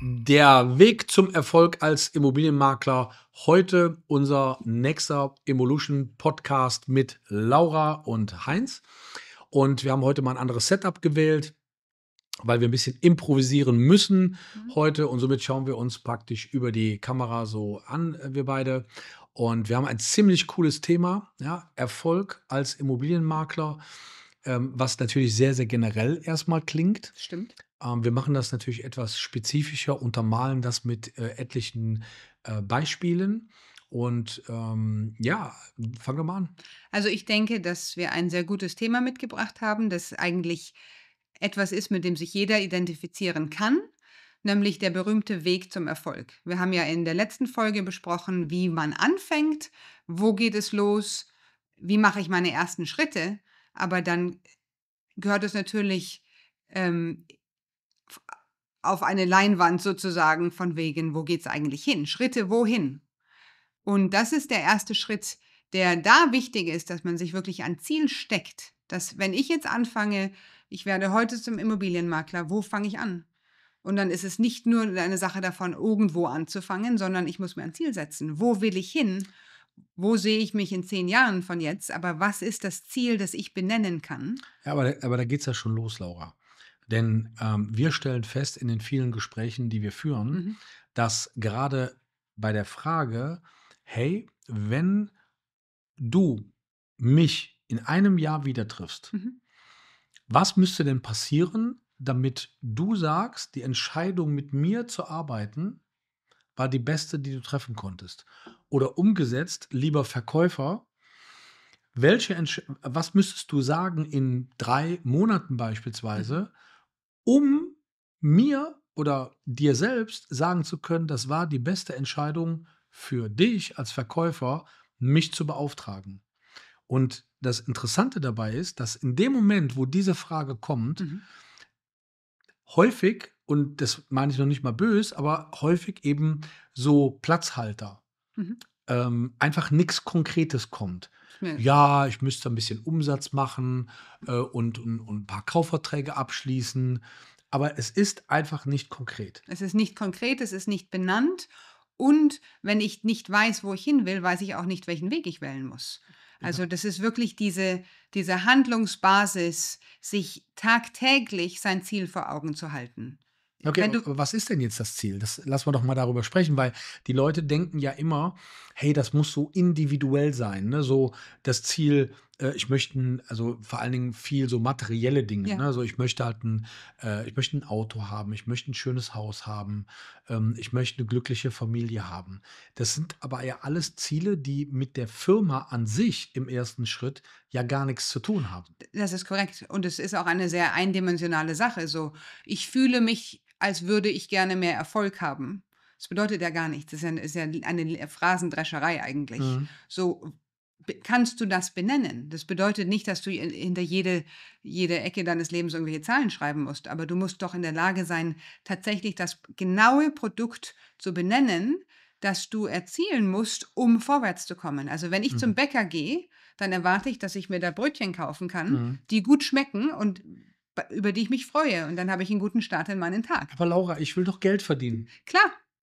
Der Weg zum Erfolg als Immobilienmakler. Heute unser nächster Evolution Podcast mit Laura und Heinz. Und wir haben heute mal ein anderes Setup gewählt, weil wir ein bisschen improvisieren müssen mhm. heute. Und somit schauen wir uns praktisch über die Kamera so an, äh, wir beide. Und wir haben ein ziemlich cooles Thema, ja, Erfolg als Immobilienmakler ähm, was natürlich sehr, sehr generell erstmal klingt. Stimmt. Ähm, wir machen das natürlich etwas spezifischer, untermalen das mit äh, etlichen äh, Beispielen. Und ähm, ja, fangen wir mal an. Also ich denke, dass wir ein sehr gutes Thema mitgebracht haben, das eigentlich etwas ist, mit dem sich jeder identifizieren kann, nämlich der berühmte Weg zum Erfolg. Wir haben ja in der letzten Folge besprochen, wie man anfängt, wo geht es los, wie mache ich meine ersten Schritte, aber dann gehört es natürlich ähm, auf eine Leinwand sozusagen von wegen, wo geht es eigentlich hin? Schritte wohin? Und das ist der erste Schritt, der da wichtig ist, dass man sich wirklich ein Ziel steckt. Dass wenn ich jetzt anfange, ich werde heute zum Immobilienmakler, wo fange ich an? Und dann ist es nicht nur eine Sache davon, irgendwo anzufangen, sondern ich muss mir ein Ziel setzen. Wo will ich hin? Wo sehe ich mich in zehn Jahren von jetzt? Aber was ist das Ziel, das ich benennen kann? Ja, aber, aber da geht es ja schon los, Laura. Denn ähm, wir stellen fest in den vielen Gesprächen, die wir führen, mhm. dass gerade bei der Frage, hey, wenn du mich in einem Jahr wieder triffst, mhm. was müsste denn passieren, damit du sagst, die Entscheidung mit mir zu arbeiten, war die beste, die du treffen konntest? Oder umgesetzt, lieber Verkäufer, welche was müsstest du sagen in drei Monaten beispielsweise, mhm um mir oder dir selbst sagen zu können, das war die beste Entscheidung für dich als Verkäufer, mich zu beauftragen. Und das Interessante dabei ist, dass in dem Moment, wo diese Frage kommt, mhm. häufig, und das meine ich noch nicht mal böse, aber häufig eben so Platzhalter, mhm ähm, einfach nichts Konkretes kommt. Nee. Ja, ich müsste ein bisschen Umsatz machen äh, und, und, und ein paar Kaufverträge abschließen, aber es ist einfach nicht konkret. Es ist nicht konkret, es ist nicht benannt und wenn ich nicht weiß, wo ich hin will, weiß ich auch nicht, welchen Weg ich wählen muss. Also das ist wirklich diese, diese Handlungsbasis, sich tagtäglich sein Ziel vor Augen zu halten. Okay, du, was ist denn jetzt das Ziel? Das lassen wir doch mal darüber sprechen, weil die Leute denken ja immer, hey, das muss so individuell sein. Ne? So das Ziel äh, ich möchte, also vor allen Dingen viel so materielle Dinge. Ja. Ne? Also ich möchte halt ein, äh, ich möchte ein Auto haben, ich möchte ein schönes Haus haben, ähm, ich möchte eine glückliche Familie haben. Das sind aber ja alles Ziele, die mit der Firma an sich im ersten Schritt ja gar nichts zu tun haben. Das ist korrekt. Und es ist auch eine sehr eindimensionale Sache. So, ich fühle mich, als würde ich gerne mehr Erfolg haben. Das bedeutet ja gar nichts. Das ist ja, ist ja eine Phrasendrescherei eigentlich. Mhm. So, kannst du das benennen. Das bedeutet nicht, dass du hinter jede, jede Ecke deines Lebens irgendwelche Zahlen schreiben musst, aber du musst doch in der Lage sein, tatsächlich das genaue Produkt zu benennen, das du erzielen musst, um vorwärts zu kommen. Also wenn ich mhm. zum Bäcker gehe, dann erwarte ich, dass ich mir da Brötchen kaufen kann, mhm. die gut schmecken und über die ich mich freue. Und dann habe ich einen guten Start in meinen Tag. Aber Laura, ich will doch Geld verdienen. Klar,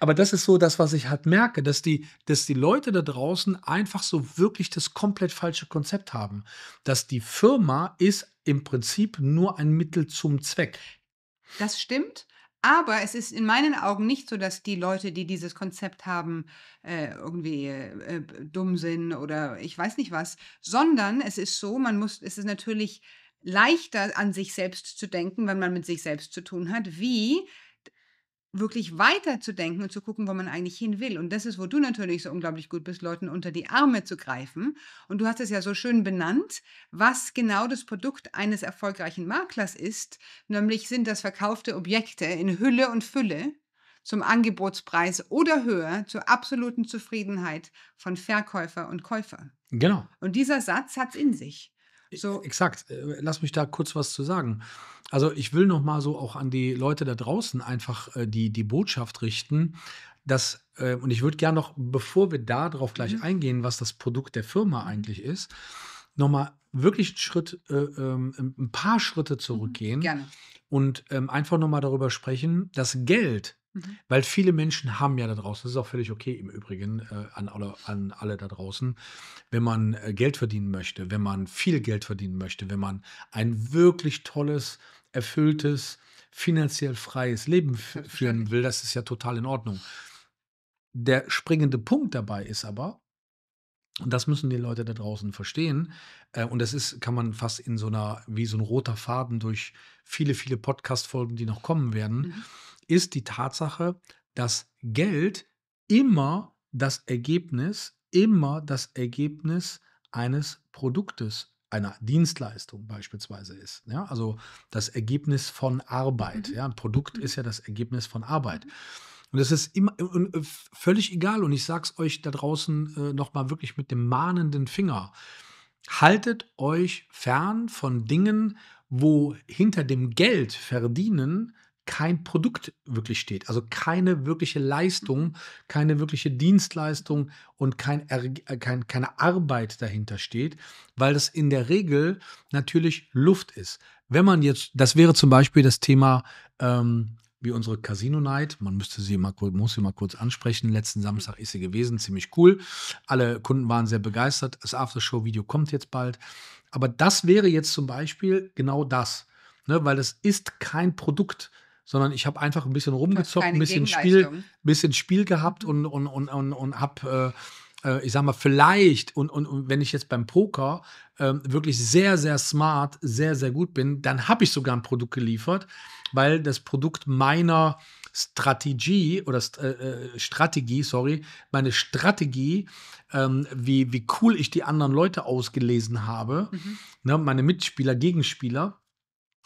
aber das ist so das, was ich halt merke, dass die, dass die Leute da draußen einfach so wirklich das komplett falsche Konzept haben. Dass die Firma ist im Prinzip nur ein Mittel zum Zweck. Das stimmt. Aber es ist in meinen Augen nicht so, dass die Leute, die dieses Konzept haben, äh, irgendwie äh, äh dumm sind oder ich weiß nicht was, sondern es ist so, man muss, es ist natürlich leichter an sich selbst zu denken, wenn man mit sich selbst zu tun hat, wie wirklich weiterzudenken und zu gucken, wo man eigentlich hin will. Und das ist, wo du natürlich so unglaublich gut bist, Leuten unter die Arme zu greifen. Und du hast es ja so schön benannt, was genau das Produkt eines erfolgreichen Maklers ist, nämlich sind das verkaufte Objekte in Hülle und Fülle zum Angebotspreis oder höher zur absoluten Zufriedenheit von Verkäufer und Käufer. Genau. Und dieser Satz hat es in sich. So. Exakt. Äh, lass mich da kurz was zu sagen. Also ich will noch mal so auch an die Leute da draußen einfach äh, die, die Botschaft richten, dass, äh, und ich würde gerne noch, bevor wir da drauf gleich mhm. eingehen, was das Produkt der Firma eigentlich ist, noch mal wirklich einen Schritt, ähm, ein paar Schritte mhm, zurückgehen. Mhm, gerne. Und ähm, einfach nochmal darüber sprechen, dass Geld Mhm. Weil viele Menschen haben ja da draußen, das ist auch völlig okay im Übrigen äh, an, alle, an alle da draußen, wenn man äh, Geld verdienen möchte, wenn man viel Geld verdienen möchte, wenn man ein wirklich tolles, erfülltes, finanziell freies Leben führen will, das ist ja total in Ordnung. Der springende Punkt dabei ist aber, und das müssen die Leute da draußen verstehen. Äh, und das ist, kann man fast in so einer, wie so ein roter Faden durch viele, viele Podcast-Folgen, die noch kommen werden, mhm. ist die Tatsache, dass Geld immer das Ergebnis, immer das Ergebnis eines Produktes, einer Dienstleistung beispielsweise ist. Ja, also das Ergebnis von Arbeit. Mhm. Ja, ein Produkt mhm. ist ja das Ergebnis von Arbeit. Mhm. Und es ist immer und, äh, völlig egal. Und ich sage es euch da draußen äh, nochmal wirklich mit dem mahnenden Finger. Haltet euch fern von Dingen, wo hinter dem Geld verdienen kein Produkt wirklich steht. Also keine wirkliche Leistung, keine wirkliche Dienstleistung und kein, äh, kein, keine Arbeit dahinter steht, weil das in der Regel natürlich Luft ist. Wenn man jetzt, das wäre zum Beispiel das Thema ähm, wie unsere Casino Night. Man müsste sie mal, muss sie mal kurz ansprechen. Letzten Samstag ist sie gewesen, ziemlich cool. Alle Kunden waren sehr begeistert. Das Aftershow-Video kommt jetzt bald. Aber das wäre jetzt zum Beispiel genau das, ne? weil das ist kein Produkt, sondern ich habe einfach ein bisschen rumgezockt, ein bisschen Spiel, bisschen Spiel gehabt und, und, und, und, und habe, äh, äh, ich sag mal, vielleicht, und, und, und wenn ich jetzt beim Poker äh, wirklich sehr, sehr smart, sehr, sehr gut bin, dann habe ich sogar ein Produkt geliefert weil das Produkt meiner Strategie oder äh, äh, Strategie, sorry, meine Strategie, ähm, wie, wie cool ich die anderen Leute ausgelesen habe, mhm. ne, meine Mitspieler, Gegenspieler,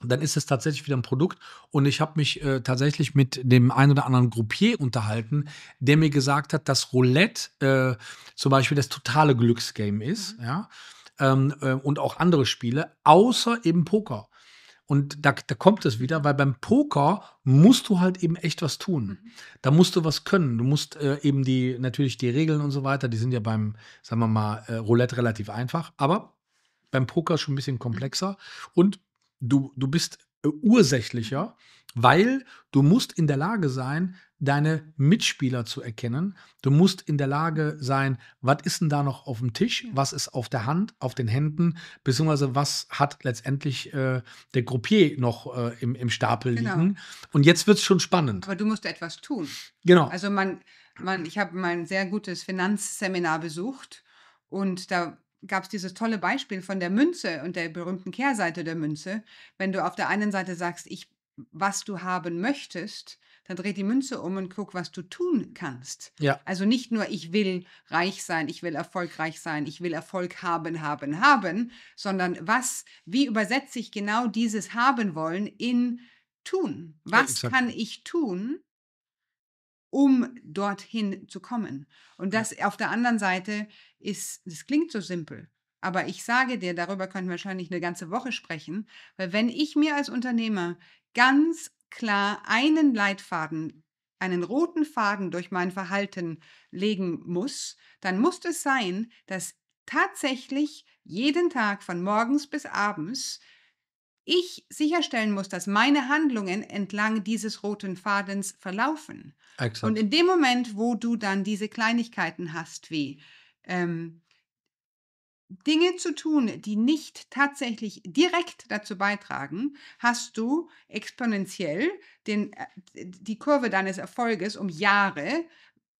dann ist es tatsächlich wieder ein Produkt. Und ich habe mich äh, tatsächlich mit dem einen oder anderen Groupier unterhalten, der mir gesagt hat, dass Roulette äh, zum Beispiel das totale Glücksgame ist, mhm. ja, ähm, äh, und auch andere Spiele, außer eben Poker. Und da, da kommt es wieder, weil beim Poker musst du halt eben echt was tun. Mhm. Da musst du was können. Du musst äh, eben die, natürlich die Regeln und so weiter, die sind ja beim, sagen wir mal, äh, Roulette relativ einfach, aber beim Poker schon ein bisschen komplexer. Und du, du bist äh, ursächlicher weil du musst in der Lage sein, deine Mitspieler zu erkennen. Du musst in der Lage sein, was ist denn da noch auf dem Tisch, was ist auf der Hand, auf den Händen, beziehungsweise was hat letztendlich äh, der Gruppier noch äh, im, im Stapel genau. liegen. Und jetzt wird es schon spannend. Aber du musst etwas tun. Genau. Also man, man, ich habe mein sehr gutes Finanzseminar besucht und da gab es dieses tolle Beispiel von der Münze und der berühmten Kehrseite der Münze. Wenn du auf der einen Seite sagst, ich was du haben möchtest, dann dreh die Münze um und guck, was du tun kannst. Ja. Also nicht nur, ich will reich sein, ich will erfolgreich sein, ich will Erfolg haben, haben, haben, sondern was, wie übersetze ich genau dieses haben wollen in tun? Was ja, kann ich tun, um dorthin zu kommen? Und das ja. auf der anderen Seite ist, das klingt so simpel, aber ich sage dir, darüber könnten wir wahrscheinlich eine ganze Woche sprechen, weil wenn ich mir als Unternehmer ganz klar einen Leitfaden, einen roten Faden durch mein Verhalten legen muss, dann muss es sein, dass tatsächlich jeden Tag von morgens bis abends ich sicherstellen muss, dass meine Handlungen entlang dieses roten Fadens verlaufen. Exakt. Und in dem Moment, wo du dann diese Kleinigkeiten hast, wie ähm, Dinge zu tun, die nicht tatsächlich direkt dazu beitragen, hast du exponentiell den, äh, die Kurve deines Erfolges um Jahre,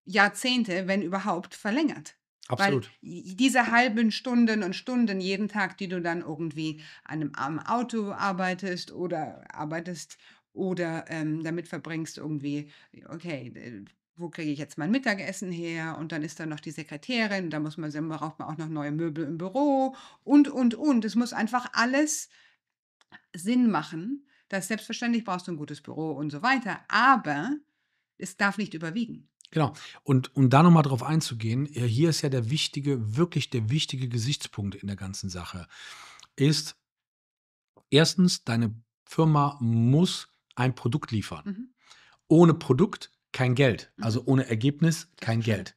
Jahrzehnte, wenn überhaupt, verlängert. Absolut. Weil diese halben Stunden und Stunden jeden Tag, die du dann irgendwie an einem armen Auto arbeitest oder arbeitest oder ähm, damit verbringst, irgendwie, okay, wo kriege ich jetzt mein Mittagessen her? Und dann ist da noch die Sekretärin, da muss man, braucht man auch noch neue Möbel im Büro und, und, und. Es muss einfach alles Sinn machen. Das selbstverständlich brauchst du ein gutes Büro und so weiter, aber es darf nicht überwiegen. Genau. Und um da nochmal drauf einzugehen, äh, hier ist ja der wichtige, wirklich der wichtige Gesichtspunkt in der ganzen Sache, ist erstens, deine Firma muss ein Produkt liefern. Mhm. Ohne Produkt kein Geld. Mhm. Also ohne Ergebnis kein Geld.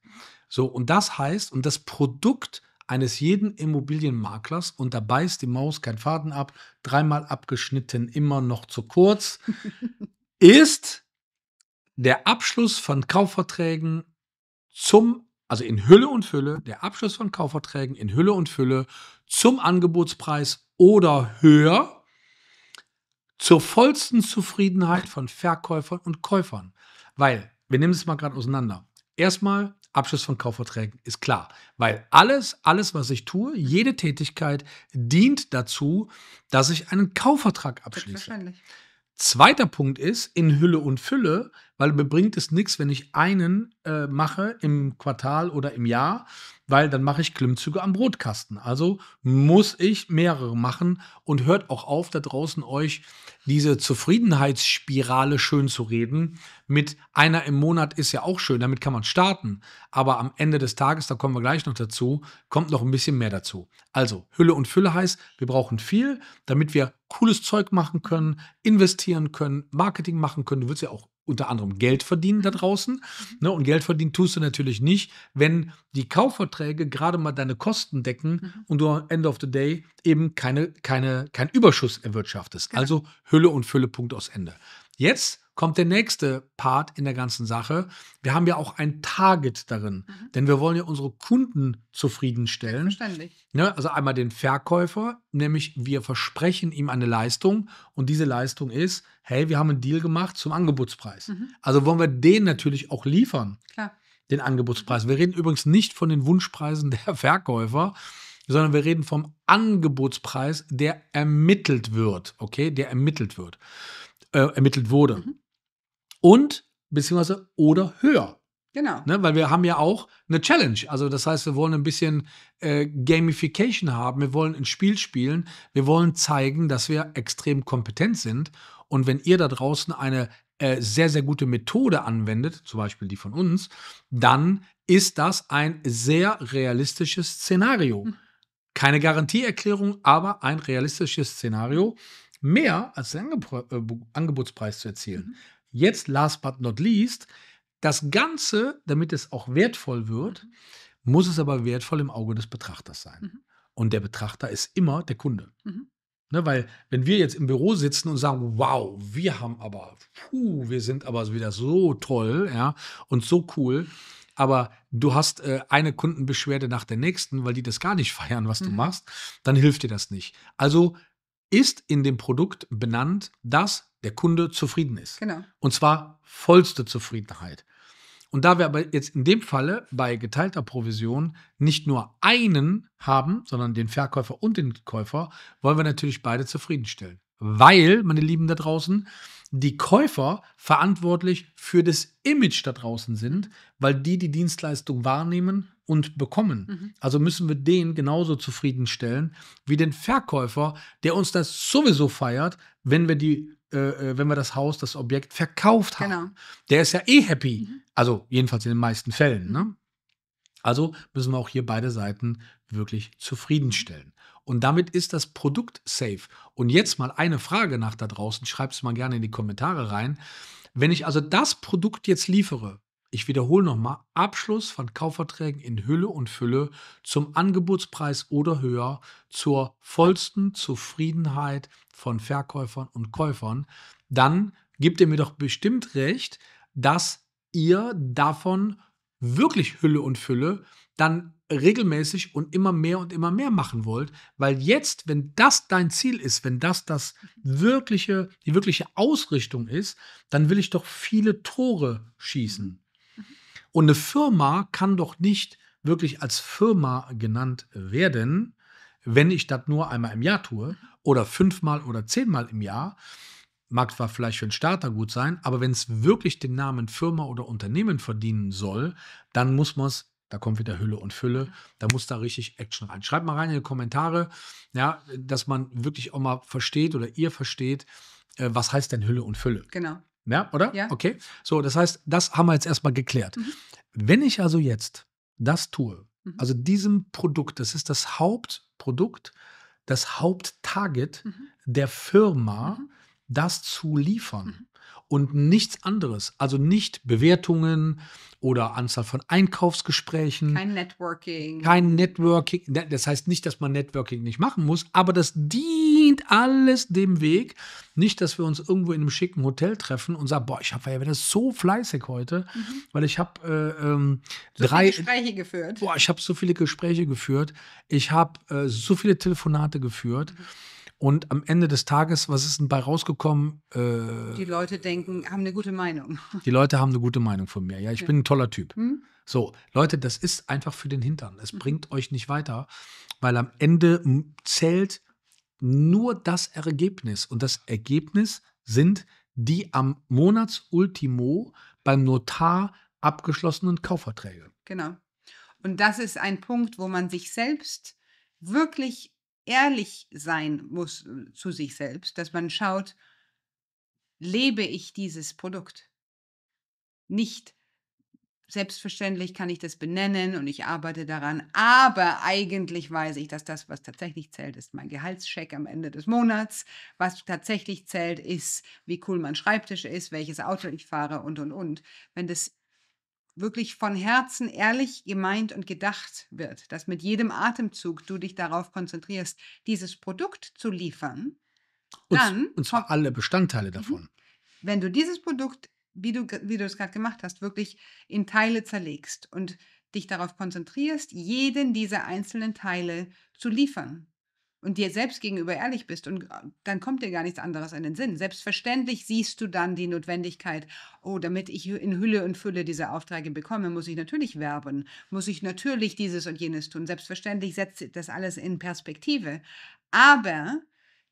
So, und das heißt, und das Produkt eines jeden Immobilienmaklers, und da beißt die Maus kein Faden ab, dreimal abgeschnitten, immer noch zu kurz, ist der Abschluss von Kaufverträgen zum, also in Hülle und Fülle, der Abschluss von Kaufverträgen in Hülle und Fülle zum Angebotspreis oder höher zur vollsten Zufriedenheit von Verkäufern und Käufern. Weil, wir nehmen es mal gerade auseinander. Erstmal, Abschluss von Kaufverträgen ist klar, weil alles, alles, was ich tue, jede Tätigkeit dient dazu, dass ich einen Kaufvertrag abschließe. Zweiter Punkt ist, in Hülle und Fülle weil mir bringt es nichts, wenn ich einen äh, mache im Quartal oder im Jahr, weil dann mache ich Klimmzüge am Brotkasten. Also muss ich mehrere machen und hört auch auf, da draußen euch diese Zufriedenheitsspirale schön zu reden. Mit einer im Monat ist ja auch schön, damit kann man starten. Aber am Ende des Tages, da kommen wir gleich noch dazu, kommt noch ein bisschen mehr dazu. Also Hülle und Fülle heißt, wir brauchen viel, damit wir cooles Zeug machen können, investieren können, Marketing machen können. Du willst ja auch unter anderem Geld verdienen da draußen. Mhm. Ne? Und Geld verdienen tust du natürlich nicht, wenn die Kaufverträge gerade mal deine Kosten decken mhm. und du am End of the Day eben keine, keine, kein Überschuss erwirtschaftest. Genau. Also Hülle und Fülle, Punkt aus Ende. Jetzt kommt der nächste Part in der ganzen Sache. Wir haben ja auch ein Target darin, mhm. denn wir wollen ja unsere Kunden zufriedenstellen. Verständlich. Ne, also einmal den Verkäufer, nämlich wir versprechen ihm eine Leistung und diese Leistung ist, hey, wir haben einen Deal gemacht zum Angebotspreis. Mhm. Also wollen wir den natürlich auch liefern. Klar. Den Angebotspreis. Wir reden übrigens nicht von den Wunschpreisen der Verkäufer, sondern wir reden vom Angebotspreis, der ermittelt wird, okay, der ermittelt wird, äh, ermittelt wurde. Mhm und beziehungsweise oder höher. Genau. Ne, weil wir haben ja auch eine Challenge. Also das heißt, wir wollen ein bisschen äh, Gamification haben, wir wollen ein Spiel spielen, wir wollen zeigen, dass wir extrem kompetent sind. Und wenn ihr da draußen eine äh, sehr, sehr gute Methode anwendet, zum Beispiel die von uns, dann ist das ein sehr realistisches Szenario. Hm. Keine Garantieerklärung, aber ein realistisches Szenario, mehr als den Angeb äh, Angebotspreis zu erzielen. Hm jetzt last but not least, das Ganze, damit es auch wertvoll wird, mhm. muss es aber wertvoll im Auge des Betrachters sein. Mhm. Und der Betrachter ist immer der Kunde. Mhm. Ne, weil wenn wir jetzt im Büro sitzen und sagen, wow, wir haben aber, puh, wir sind aber wieder so toll ja, und so cool, aber du hast äh, eine Kundenbeschwerde nach der nächsten, weil die das gar nicht feiern, was mhm. du machst, dann hilft dir das nicht. Also ist in dem Produkt benannt, dass der Kunde zufrieden ist. Genau. Und zwar vollste Zufriedenheit. Und da wir aber jetzt in dem Falle bei geteilter Provision nicht nur einen haben, sondern den Verkäufer und den Käufer, wollen wir natürlich beide zufriedenstellen. Weil, meine Lieben da draußen, die Käufer verantwortlich für das Image da draußen sind, weil die die Dienstleistung wahrnehmen und bekommen. Mhm. Also müssen wir den genauso zufriedenstellen wie den Verkäufer, der uns das sowieso feiert, wenn wir die äh, äh, wenn wir das Haus, das Objekt verkauft haben. Genau. Der ist ja eh happy. Mhm. Also jedenfalls in den meisten Fällen. Ne? Mhm. Also müssen wir auch hier beide Seiten wirklich zufriedenstellen. Und damit ist das Produkt safe. Und jetzt mal eine Frage nach da draußen, schreibt es mal gerne in die Kommentare rein. Wenn ich also das Produkt jetzt liefere, ich wiederhole nochmal, Abschluss von Kaufverträgen in Hülle und Fülle zum Angebotspreis oder höher, zur vollsten Zufriedenheit von Verkäufern und Käufern, dann gibt ihr mir doch bestimmt recht, dass ihr davon wirklich Hülle und Fülle dann regelmäßig und immer mehr und immer mehr machen wollt, weil jetzt, wenn das dein Ziel ist, wenn das das wirkliche, die wirkliche Ausrichtung ist, dann will ich doch viele Tore schießen. Mhm. Und eine Firma kann doch nicht wirklich als Firma genannt werden, wenn ich das nur einmal im Jahr tue oder fünfmal oder zehnmal im Jahr. Mag zwar vielleicht für einen Starter gut sein, aber wenn es wirklich den Namen Firma oder Unternehmen verdienen soll, dann muss man es da kommt wieder Hülle und Fülle. Mhm. Da muss da richtig Action rein. Schreibt mal rein in die Kommentare, ja, dass man wirklich auch mal versteht oder ihr versteht, äh, was heißt denn Hülle und Fülle. Genau. Ja, oder? Ja. Okay. So, das heißt, das haben wir jetzt erstmal geklärt. Mhm. Wenn ich also jetzt das tue, mhm. also diesem Produkt, das ist das Hauptprodukt, das Haupttarget mhm. der Firma, mhm. das zu liefern und nichts anderes. Also nicht Bewertungen oder Anzahl von Einkaufsgesprächen. Kein Networking. Kein Networking. Ne, das heißt nicht, dass man Networking nicht machen muss, aber das dient alles dem Weg. Nicht, dass wir uns irgendwo in einem schicken Hotel treffen und sagen, boah, ich habe ja wieder so fleißig heute, mhm. weil ich habe äh, ähm, so drei Gespräche geführt. Boah, ich habe so viele Gespräche geführt. Ich habe äh, so viele Telefonate geführt. Mhm und am Ende des Tages, was ist denn bei rausgekommen? Äh, die Leute denken, haben eine gute Meinung. Die Leute haben eine gute Meinung von mir. Ja, ich ja. bin ein toller Typ. Hm? So, Leute, das ist einfach für den Hintern. Es hm. bringt euch nicht weiter, weil am Ende zählt nur das Ergebnis. Und das Ergebnis sind die am Monatsultimo beim Notar abgeschlossenen Kaufverträge. Genau. Und das ist ein Punkt, wo man sich selbst wirklich ehrlich sein muss äh, zu sich selbst, dass man schaut, lebe ich dieses Produkt? Nicht selbstverständlich kann ich das benennen und ich arbeite daran, aber eigentlich weiß ich, dass das, was tatsächlich zählt, ist mein Gehaltscheck am Ende des Monats. Was tatsächlich zählt, ist, wie cool mein Schreibtisch ist, welches Auto ich fahre und, und, und. Wenn das wirklich von Herzen ehrlich gemeint und gedacht wird, dass mit jedem Atemzug du dich darauf konzentrierst, dieses Produkt zu liefern, und, dann. Und zwar alle Bestandteile mhm. davon. Wenn du dieses Produkt, wie du, wie du es gerade gemacht hast, wirklich in Teile zerlegst und dich darauf konzentrierst, jeden dieser einzelnen Teile zu liefern, und dir selbst gegenüber ehrlich bist und äh, dann kommt dir gar nichts anderes in den Sinn. Selbstverständlich siehst du dann die Notwendigkeit, oh, damit ich in Hülle und Fülle diese Aufträge bekomme, muss ich natürlich werben, muss ich natürlich dieses und jenes tun. Selbstverständlich setzt das alles in Perspektive. Aber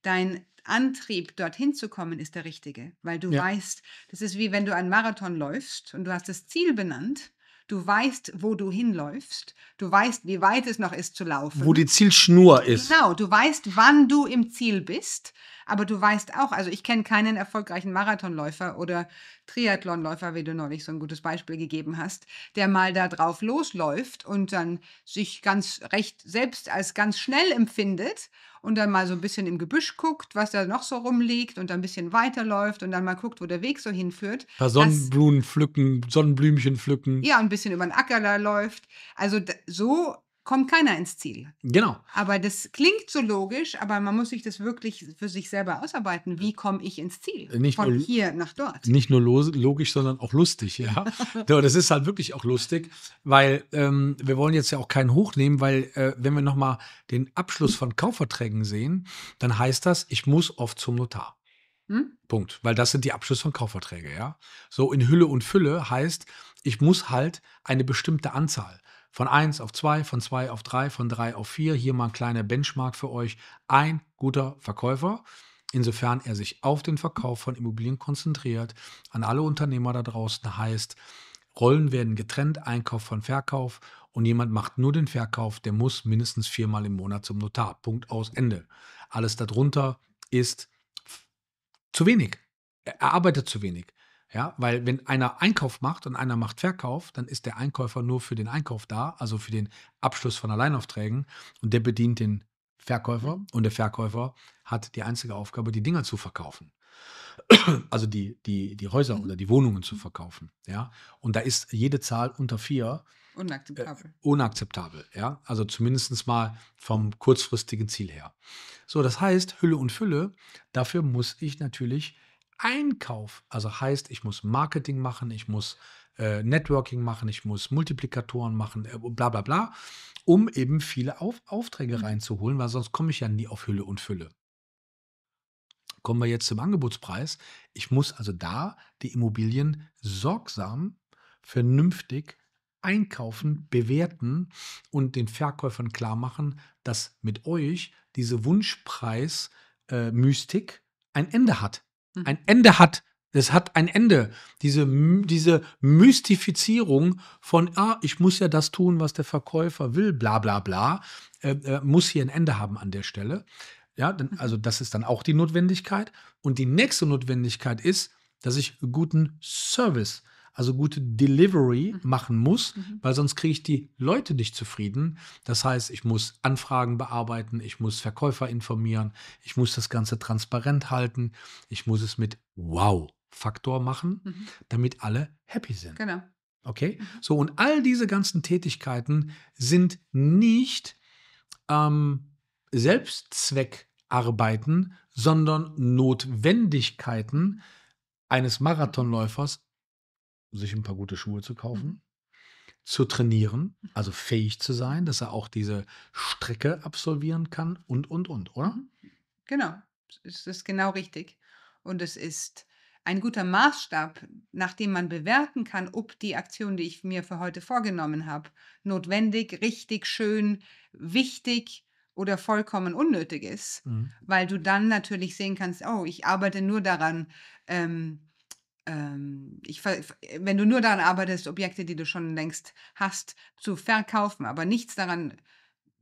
dein Antrieb, dorthin zu kommen, ist der richtige, weil du ja. weißt, das ist wie wenn du einen Marathon läufst und du hast das Ziel benannt Du weißt, wo du hinläufst. Du weißt, wie weit es noch ist zu laufen. Wo die Zielschnur ist. Genau, du weißt, wann du im Ziel bist. Aber du weißt auch, also ich kenne keinen erfolgreichen Marathonläufer oder Triathlonläufer, wie du neulich so ein gutes Beispiel gegeben hast, der mal da drauf losläuft und dann sich ganz recht selbst als ganz schnell empfindet und dann mal so ein bisschen im Gebüsch guckt, was da noch so rumliegt und dann ein bisschen weiterläuft und dann mal guckt, wo der Weg so hinführt. Ein paar Sonnenblumen pflücken, Sonnenblümchen pflücken. Ja, ein bisschen über den Acker da läuft. Also so kommt keiner ins Ziel. Genau. Aber das klingt so logisch, aber man muss sich das wirklich für sich selber ausarbeiten. Wie komme ich ins Ziel? Äh, nicht Von nur, hier nach dort. Nicht nur logisch, sondern auch lustig, ja. das ist halt wirklich auch lustig, weil ähm, wir wollen jetzt ja auch keinen hochnehmen, weil äh, wenn wir nochmal den Abschluss von Kaufverträgen sehen, dann heißt das, ich muss oft zum Notar. Hm? Punkt. Weil das sind die Abschlüsse von Kaufverträgen, ja. So in Hülle und Fülle heißt, ich muss halt eine bestimmte Anzahl von 1 auf 2, von 2 auf 3, von 3 auf 4. Hier mal ein kleiner Benchmark für euch. Ein guter Verkäufer, insofern er sich auf den Verkauf von Immobilien konzentriert, an alle Unternehmer da draußen heißt, Rollen werden getrennt, Einkauf von Verkauf und jemand macht nur den Verkauf, der muss mindestens viermal im Monat zum Notar. Punkt aus Ende. Alles darunter ist zu wenig. Er arbeitet zu wenig. Ja, weil wenn einer Einkauf macht und einer macht Verkauf, dann ist der Einkäufer nur für den Einkauf da, also für den Abschluss von Alleinaufträgen und der bedient den Verkäufer mhm. und der Verkäufer hat die einzige Aufgabe, die Dinger zu verkaufen. Also die, die, die Häuser mhm. oder die Wohnungen zu verkaufen. Ja? Und da ist jede Zahl unter vier äh, unakzeptabel. Äh, unakzeptabel, ja. Also zumindest mal vom kurzfristigen Ziel her. So, das heißt, Hülle und Fülle, dafür muss ich natürlich Einkauf, also heißt, ich muss Marketing machen, ich muss äh, Networking machen, ich muss Multiplikatoren machen, äh, bla bla bla, um eben viele auf Aufträge mhm. reinzuholen, weil sonst komme ich ja nie auf Hülle und Fülle. Kommen wir jetzt zum Angebotspreis. Ich muss also da die Immobilien sorgsam, vernünftig einkaufen, bewerten und den Verkäufern klar machen, dass mit euch diese Wunschpreis-Mystik äh, ein Ende hat. Hm. ein Ende hat. Es hat ein Ende. Diese, diese Mystifizierung von, ah, ich muss ja das tun, was der Verkäufer will, bla bla bla, äh, äh, muss hier ein Ende haben an der Stelle. Ja, denn, mhm. also das ist dann auch die Notwendigkeit. Und die nächste Notwendigkeit ist, dass ich guten Service also gute Delivery mhm. machen muss, mhm. weil sonst kriege ich die Leute nicht zufrieden. Das heißt, ich muss Anfragen bearbeiten, ich muss Verkäufer informieren, ich muss das Ganze transparent halten, ich muss es mit Wow-Faktor machen, mhm. damit alle happy sind. Genau. Okay? Mhm. So, und all diese ganzen Tätigkeiten sind nicht ähm, Selbstzweckarbeiten, sondern Notwendigkeiten eines Marathonläufers sich ein paar gute Schuhe zu kaufen, mhm. zu trainieren, also fähig zu sein, dass er auch diese Strecke absolvieren kann und, und, und, oder? Mhm. Genau, das ist genau richtig. Und es ist ein guter Maßstab, nach dem man bewerten kann, ob die Aktion, die ich mir für heute vorgenommen habe, notwendig, richtig, schön, wichtig oder vollkommen unnötig ist, mhm. weil du dann natürlich sehen kannst, oh, ich arbeite nur daran, ähm, ähm, ich, äh, wenn du nur daran arbeitest, Objekte, die du schon längst hast, zu verkaufen, aber nichts daran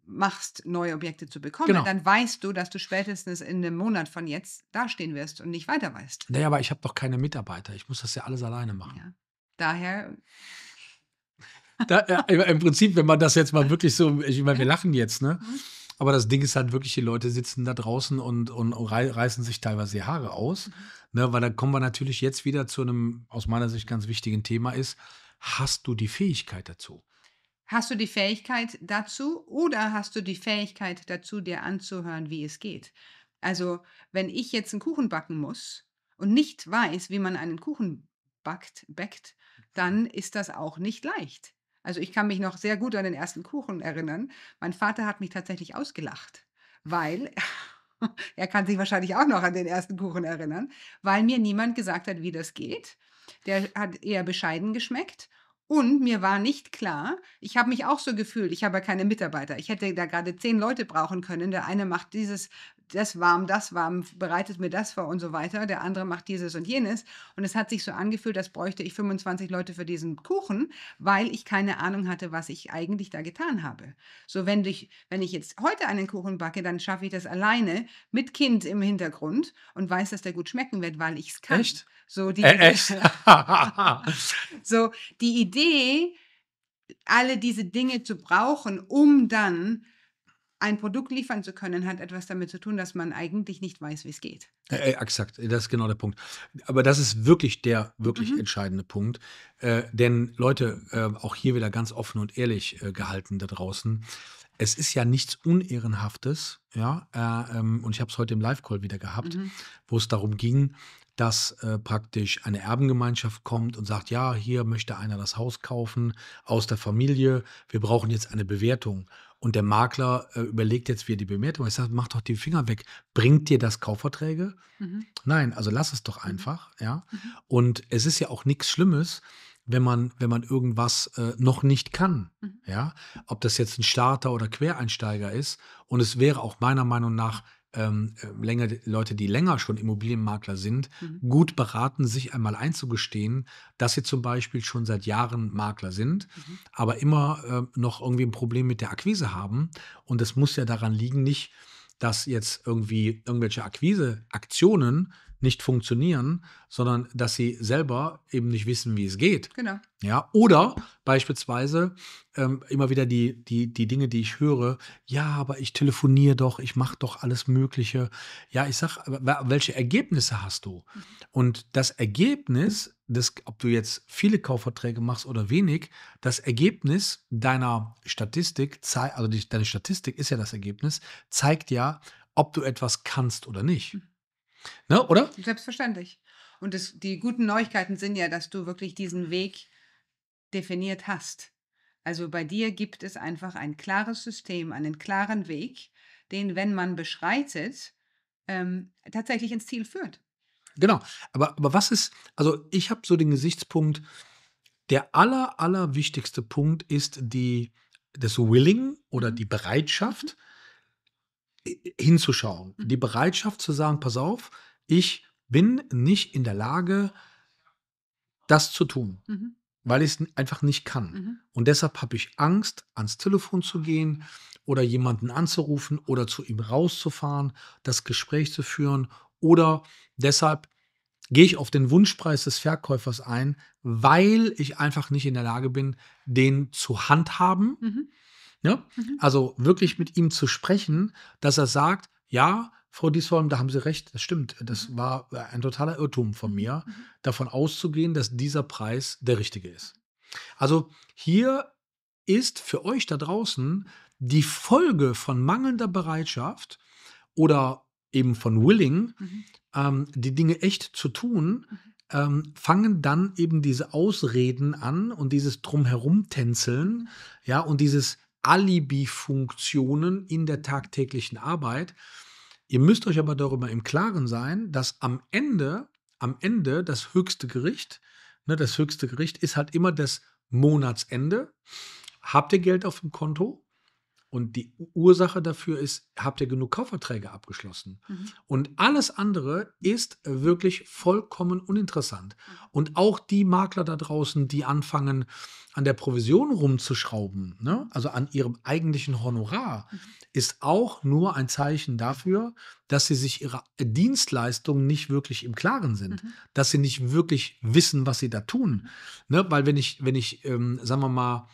machst, neue Objekte zu bekommen, genau. dann weißt du, dass du spätestens in einem Monat von jetzt dastehen wirst und nicht weiter weißt. Naja, aber ich habe doch keine Mitarbeiter. Ich muss das ja alles alleine machen. Ja. Daher. Da, ja, Im Prinzip, wenn man das jetzt mal wirklich so, ich meine, wir lachen jetzt, ne? Mhm. Aber das Ding ist halt wirklich, die Leute sitzen da draußen und, und reißen sich teilweise die Haare aus. Mhm. Ne, weil da kommen wir natürlich jetzt wieder zu einem, aus meiner Sicht ganz wichtigen Thema ist, hast du die Fähigkeit dazu? Hast du die Fähigkeit dazu oder hast du die Fähigkeit dazu, dir anzuhören, wie es geht? Also, wenn ich jetzt einen Kuchen backen muss und nicht weiß, wie man einen Kuchen backt, backt dann mhm. ist das auch nicht leicht. Also ich kann mich noch sehr gut an den ersten Kuchen erinnern. Mein Vater hat mich tatsächlich ausgelacht, weil er kann sich wahrscheinlich auch noch an den ersten Kuchen erinnern, weil mir niemand gesagt hat, wie das geht. Der hat eher bescheiden geschmeckt und mir war nicht klar, ich habe mich auch so gefühlt, ich habe ja keine Mitarbeiter. Ich hätte da gerade zehn Leute brauchen können. Der eine macht dieses, das warm, das warm, bereitet mir das vor und so weiter. Der andere macht dieses und jenes. Und es hat sich so angefühlt, als bräuchte ich 25 Leute für diesen Kuchen, weil ich keine Ahnung hatte, was ich eigentlich da getan habe. So, wenn ich, wenn ich jetzt heute einen Kuchen backe, dann schaffe ich das alleine mit Kind im Hintergrund und weiß, dass der gut schmecken wird, weil ich es kann. Echt? So die, Echt? so die Idee Idee, alle diese Dinge zu brauchen, um dann ein Produkt liefern zu können, hat etwas damit zu tun, dass man eigentlich nicht weiß, wie es geht. Äh, äh, exakt, das ist genau der Punkt. Aber das ist wirklich der wirklich mhm. entscheidende Punkt. Äh, denn Leute, äh, auch hier wieder ganz offen und ehrlich äh, gehalten da draußen, es ist ja nichts Unehrenhaftes, ja, äh, ähm, und ich habe es heute im Live-Call wieder gehabt, mhm. wo es darum ging, dass äh, praktisch eine Erbengemeinschaft kommt und sagt, ja, hier möchte einer das Haus kaufen aus der Familie, wir brauchen jetzt eine Bewertung. Und der Makler äh, überlegt jetzt, wie er die Bewertung ist. Sagt, mach doch die Finger weg. Bringt dir das Kaufverträge? Mhm. Nein, also lass es doch mhm. einfach, ja. Mhm. Und es ist ja auch nichts Schlimmes, wenn man, wenn man irgendwas äh, noch nicht kann. Mhm. Ja? Ob das jetzt ein Starter oder Quereinsteiger ist. Und es wäre auch meiner Meinung nach ähm, äh, länger, Leute, die länger schon Immobilienmakler sind, mhm. gut beraten, sich einmal einzugestehen, dass sie zum Beispiel schon seit Jahren Makler sind, mhm. aber immer äh, noch irgendwie ein Problem mit der Akquise haben. Und das muss ja daran liegen, nicht, dass jetzt irgendwie irgendwelche Akquiseaktionen nicht funktionieren, sondern dass sie selber eben nicht wissen, wie es geht. Genau. Ja, oder beispielsweise ähm, immer wieder die, die, die Dinge, die ich höre, ja, aber ich telefoniere doch, ich mache doch alles Mögliche. Ja, ich sage, welche Ergebnisse hast du? Und das Ergebnis, des, ob du jetzt viele Kaufverträge machst oder wenig, das Ergebnis deiner Statistik, also die, deine Statistik ist ja das Ergebnis, zeigt ja, ob du etwas kannst oder nicht. Hm. Ne, oder? Selbstverständlich. Und das, die guten Neuigkeiten sind ja, dass du wirklich diesen Weg definiert hast. Also bei dir gibt es einfach ein klares System, einen klaren Weg, den, wenn man beschreitet, ähm, tatsächlich ins Ziel führt. Genau. Aber, aber was ist, also ich habe so den Gesichtspunkt, der aller, aller wichtigste Punkt ist die, das Willing oder mhm. die Bereitschaft, mhm hinzuschauen. Hm. Die Bereitschaft zu sagen, pass auf, ich bin nicht in der Lage, das zu tun, mhm. weil ich es einfach nicht kann. Mhm. Und deshalb habe ich Angst, ans Telefon zu gehen oder jemanden anzurufen oder zu ihm rauszufahren, das Gespräch zu führen oder deshalb gehe ich auf den Wunschpreis des Verkäufers ein, weil ich einfach nicht in der Lage bin, den zu handhaben. Mhm Ne? Mhm. Also wirklich mit ihm zu sprechen, dass er sagt, ja, Frau Diesholm, da haben Sie recht, das stimmt. Das mhm. war ein totaler Irrtum von mir, mhm. davon auszugehen, dass dieser Preis der richtige ist. Also hier ist für euch da draußen die Folge von mangelnder Bereitschaft oder eben von Willing, mhm. ähm, die Dinge echt zu tun, mhm. ähm, fangen dann eben diese Ausreden an und dieses Drumherumtänzeln, mhm. ja, und dieses Alibi-Funktionen in der tagtäglichen Arbeit. Ihr müsst euch aber darüber im Klaren sein, dass am Ende, am Ende das höchste Gericht, ne, das höchste Gericht ist halt immer das Monatsende. Habt ihr Geld auf dem Konto? Und die Ursache dafür ist, habt ihr genug Kaufverträge abgeschlossen? Mhm. Und alles andere ist wirklich vollkommen uninteressant. Mhm. Und auch die Makler da draußen, die anfangen, an der Provision rumzuschrauben, ne? also an ihrem eigentlichen Honorar, mhm. ist auch nur ein Zeichen dafür, dass sie sich ihrer Dienstleistung nicht wirklich im Klaren sind, mhm. dass sie nicht wirklich wissen, was sie da tun. Mhm. Ne? Weil wenn ich, wenn ich, ähm, sagen wir mal,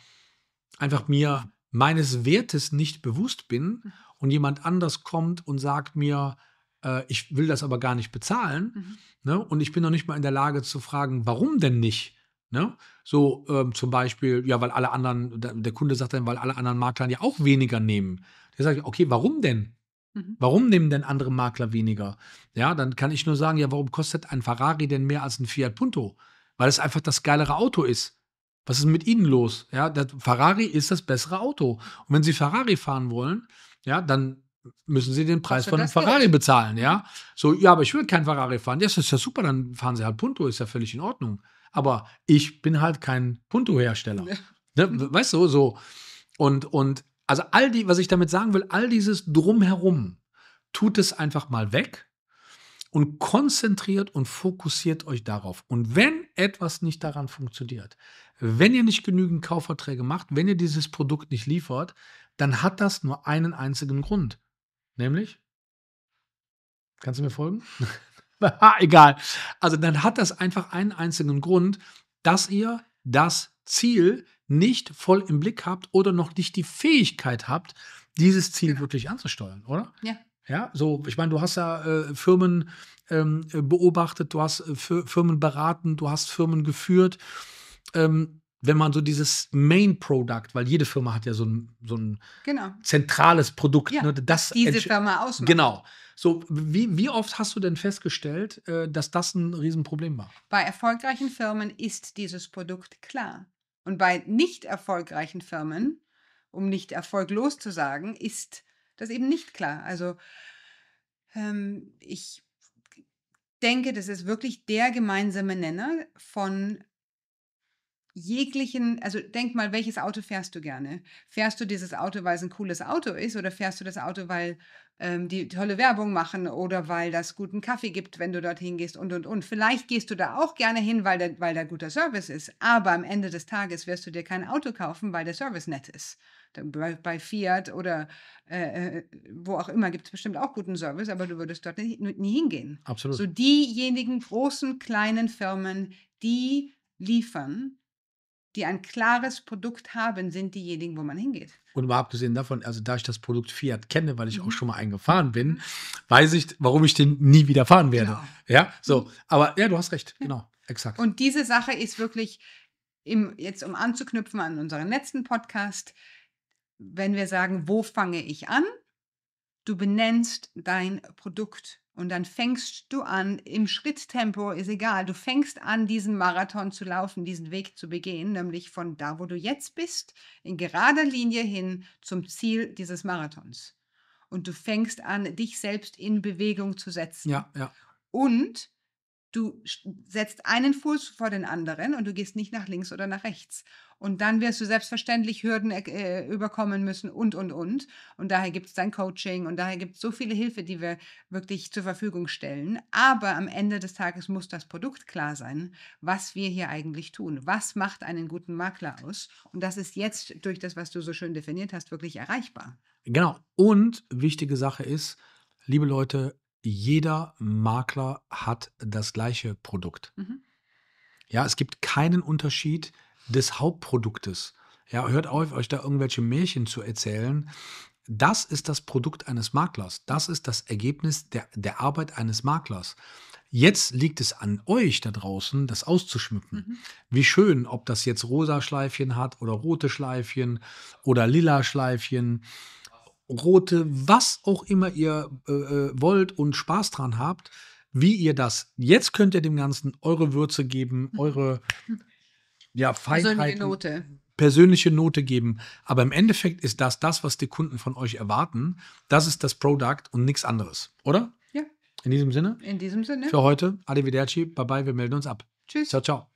einfach mir meines Wertes nicht bewusst bin mhm. und jemand anders kommt und sagt mir, äh, ich will das aber gar nicht bezahlen, mhm. ne? und ich bin noch nicht mal in der Lage zu fragen, warum denn nicht? Ne? So ähm, zum Beispiel, ja, weil alle anderen, der Kunde sagt dann, weil alle anderen Makler ja auch weniger nehmen. Der sagt, okay, warum denn? Mhm. Warum nehmen denn andere Makler weniger? Ja, dann kann ich nur sagen, ja, warum kostet ein Ferrari denn mehr als ein Fiat Punto? Weil es einfach das geilere Auto ist. Was ist mit ihnen los? Ja, das, Ferrari ist das bessere Auto. Und wenn sie Ferrari fahren wollen, ja, dann müssen sie den Preis von einem Ferrari bezahlen, ja. So, ja, aber ich will kein Ferrari fahren. das ist ja super, dann fahren sie halt Punto, ist ja völlig in Ordnung. Aber ich bin halt kein Punto-Hersteller. Nee. Ne? Weißt du, so. Und, und also all die, was ich damit sagen will, all dieses Drumherum, tut es einfach mal weg und konzentriert und fokussiert euch darauf. Und wenn etwas nicht daran funktioniert, wenn ihr nicht genügend Kaufverträge macht, wenn ihr dieses Produkt nicht liefert, dann hat das nur einen einzigen Grund. Nämlich, kannst du mir folgen? Ah, egal. Also dann hat das einfach einen einzigen Grund, dass ihr das Ziel nicht voll im Blick habt oder noch nicht die Fähigkeit habt, dieses Ziel genau. wirklich anzusteuern, oder? Ja. Ja, so, ich meine, du hast ja äh, Firmen ähm, äh, beobachtet, du hast äh, Firmen beraten, du hast Firmen geführt. Ähm, wenn man so dieses Main Product, weil jede Firma hat ja so ein, so ein genau. zentrales Produkt, ja, ne, das diese Firma ausmacht. Genau. So, wie, wie oft hast du denn festgestellt, äh, dass das ein Riesenproblem war? Bei erfolgreichen Firmen ist dieses Produkt klar. Und bei nicht erfolgreichen Firmen, um nicht erfolglos zu sagen, ist das eben nicht klar. Also ähm, ich denke, das ist wirklich der gemeinsame Nenner von jeglichen, also denk mal, welches Auto fährst du gerne? Fährst du dieses Auto, weil es ein cooles Auto ist oder fährst du das Auto, weil ähm, die tolle Werbung machen oder weil das guten Kaffee gibt, wenn du dorthin gehst und und und. Vielleicht gehst du da auch gerne hin, weil da, weil da guter Service ist, aber am Ende des Tages wirst du dir kein Auto kaufen, weil der Service nett ist bei, bei Fiat oder äh, äh wo auch immer gibt es bestimmt auch guten Service, aber du würdest dort nie, nie hingehen. Absolut. So diejenigen großen, kleinen Firmen, die liefern, die ein klares Produkt haben, sind diejenigen, wo man hingeht. Und mal abgesehen davon, also da ich das Produkt Fiat kenne, weil ich mhm. auch schon mal eingefahren bin, mhm. weiß ich, warum ich den nie wieder fahren werde. Genau. Ja, so. Mhm. Aber ja, du hast recht, ja. genau, exakt. Und diese Sache ist wirklich, im, jetzt um anzuknüpfen an unseren letzten Podcast, wenn wir sagen, wo fange ich an? Du benennst dein Produkt und dann fängst du an, im Schritttempo ist egal, du fängst an, diesen Marathon zu laufen, diesen Weg zu begehen, nämlich von da, wo du jetzt bist, in gerader Linie hin zum Ziel dieses Marathons. Und du fängst an, dich selbst in Bewegung zu setzen. Ja, ja. Und du setzt einen Fuß vor den anderen und du gehst nicht nach links oder nach rechts. Und dann wirst du selbstverständlich Hürden äh, überkommen müssen und, und, und. Und daher gibt es dein Coaching und daher gibt es so viele Hilfe, die wir wirklich zur Verfügung stellen. Aber am Ende des Tages muss das Produkt klar sein, was wir hier eigentlich tun. Was macht einen guten Makler aus? Und das ist jetzt durch das, was du so schön definiert hast, wirklich erreichbar. Genau. Und wichtige Sache ist, liebe Leute, jeder Makler hat das gleiche Produkt. Mhm. Ja, es gibt keinen Unterschied des Hauptproduktes. Ja, hört auf, euch da irgendwelche Märchen zu erzählen. Das ist das Produkt eines Maklers. Das ist das Ergebnis der, der Arbeit eines Maklers. Jetzt liegt es an euch da draußen, das auszuschmücken. Mhm. Wie schön, ob das jetzt rosa Schleifchen hat oder rote Schleifchen oder lila Schleifchen, rote, was auch immer ihr äh, äh wollt und Spaß dran habt, wie ihr das. Jetzt könnt ihr dem Ganzen eure Würze geben, mhm. eure ja, also Feinheiten, persönliche Note. persönliche Note geben. Aber im Endeffekt ist das das, was die Kunden von euch erwarten. Das ist das Produkt und nichts anderes, oder? Ja. In diesem Sinne? In diesem Sinne. Für heute, Arrivederci, bye bye, wir melden uns ab. Tschüss. Ciao, ciao.